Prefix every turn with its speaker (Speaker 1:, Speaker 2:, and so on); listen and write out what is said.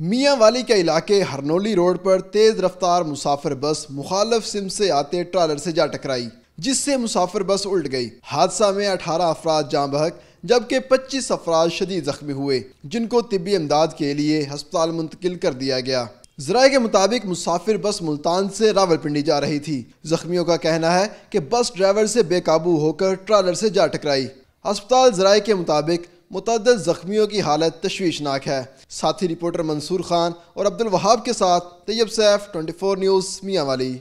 Speaker 1: मियाँ वाली के
Speaker 2: इलाके हरनोली रोड पर तेज़ रफ्तार मुसाफिर बस मुखालफ सिम से आते ट्रालर से जा टकराई जिससे मुसाफिर बस उल्ट गई हादसा में 18 अफराद जाँ बहक जबकि 25 अफराद शदीद जख्मी हुए जिनको तिबी इमदाद के लिए हस्पताल मुंतकिल कर दिया गया जराये के मुताबिक मुसाफिर बस मुल्तान से रावलपिंडी जा रही थी जख्मियों का कहना है कि बस ड्राइवर से बेकाबू होकर ट्रालर से जा टकराई अस्पताल जराये के मुताबिक मुतद जख्मियों की हालत तशवीशनाक है साथी रिपोर्टर मंसूर खान और अब्दुल वहाब के साथ तैयब सैफ 24 न्यूज़ मियाँ वाली